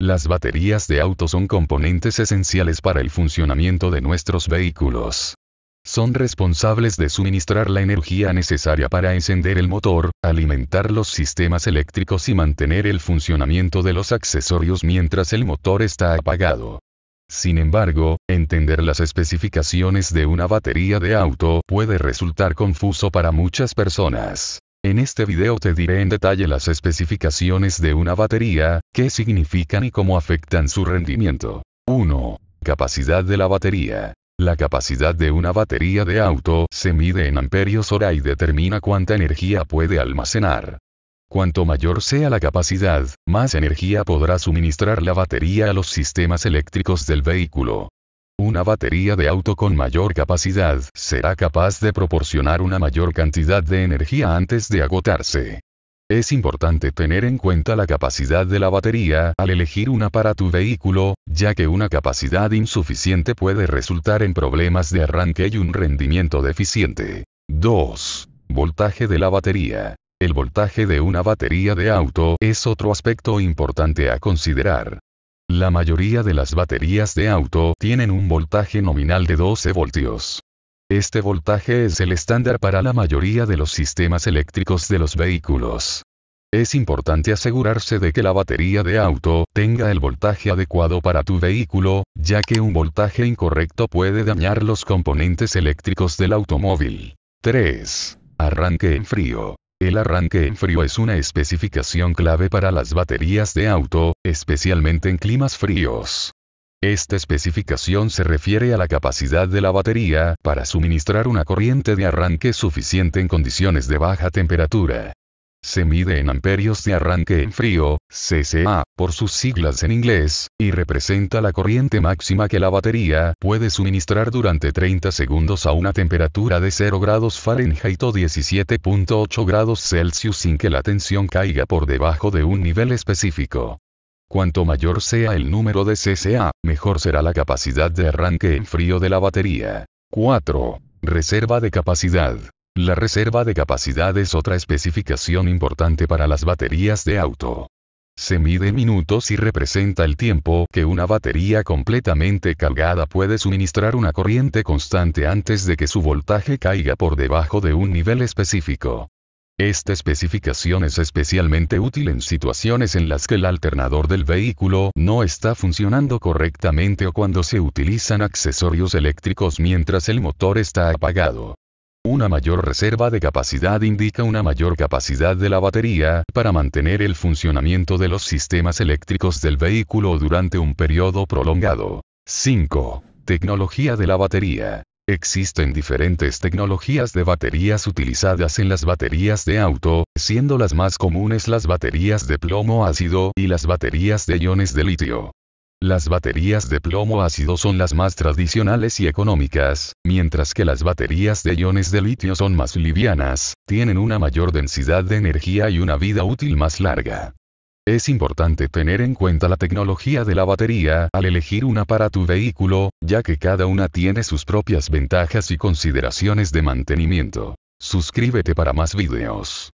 Las baterías de auto son componentes esenciales para el funcionamiento de nuestros vehículos. Son responsables de suministrar la energía necesaria para encender el motor, alimentar los sistemas eléctricos y mantener el funcionamiento de los accesorios mientras el motor está apagado. Sin embargo, entender las especificaciones de una batería de auto puede resultar confuso para muchas personas. En este video te diré en detalle las especificaciones de una batería, qué significan y cómo afectan su rendimiento. 1. Capacidad de la batería. La capacidad de una batería de auto se mide en amperios hora y determina cuánta energía puede almacenar. Cuanto mayor sea la capacidad, más energía podrá suministrar la batería a los sistemas eléctricos del vehículo. Una batería de auto con mayor capacidad será capaz de proporcionar una mayor cantidad de energía antes de agotarse. Es importante tener en cuenta la capacidad de la batería al elegir una para tu vehículo, ya que una capacidad insuficiente puede resultar en problemas de arranque y un rendimiento deficiente. 2. Voltaje de la batería. El voltaje de una batería de auto es otro aspecto importante a considerar. La mayoría de las baterías de auto tienen un voltaje nominal de 12 voltios. Este voltaje es el estándar para la mayoría de los sistemas eléctricos de los vehículos. Es importante asegurarse de que la batería de auto tenga el voltaje adecuado para tu vehículo, ya que un voltaje incorrecto puede dañar los componentes eléctricos del automóvil. 3. Arranque en frío. El arranque en frío es una especificación clave para las baterías de auto, especialmente en climas fríos. Esta especificación se refiere a la capacidad de la batería para suministrar una corriente de arranque suficiente en condiciones de baja temperatura se mide en amperios de arranque en frío, CCA, por sus siglas en inglés, y representa la corriente máxima que la batería puede suministrar durante 30 segundos a una temperatura de 0 grados Fahrenheit o 17.8 grados Celsius sin que la tensión caiga por debajo de un nivel específico. Cuanto mayor sea el número de CCA, mejor será la capacidad de arranque en frío de la batería. 4. Reserva de capacidad. La reserva de capacidad es otra especificación importante para las baterías de auto. Se mide en minutos y representa el tiempo que una batería completamente cargada puede suministrar una corriente constante antes de que su voltaje caiga por debajo de un nivel específico. Esta especificación es especialmente útil en situaciones en las que el alternador del vehículo no está funcionando correctamente o cuando se utilizan accesorios eléctricos mientras el motor está apagado. Una mayor reserva de capacidad indica una mayor capacidad de la batería para mantener el funcionamiento de los sistemas eléctricos del vehículo durante un periodo prolongado. 5. Tecnología de la batería. Existen diferentes tecnologías de baterías utilizadas en las baterías de auto, siendo las más comunes las baterías de plomo ácido y las baterías de iones de litio. Las baterías de plomo ácido son las más tradicionales y económicas, mientras que las baterías de iones de litio son más livianas, tienen una mayor densidad de energía y una vida útil más larga. Es importante tener en cuenta la tecnología de la batería al elegir una para tu vehículo, ya que cada una tiene sus propias ventajas y consideraciones de mantenimiento. Suscríbete para más videos.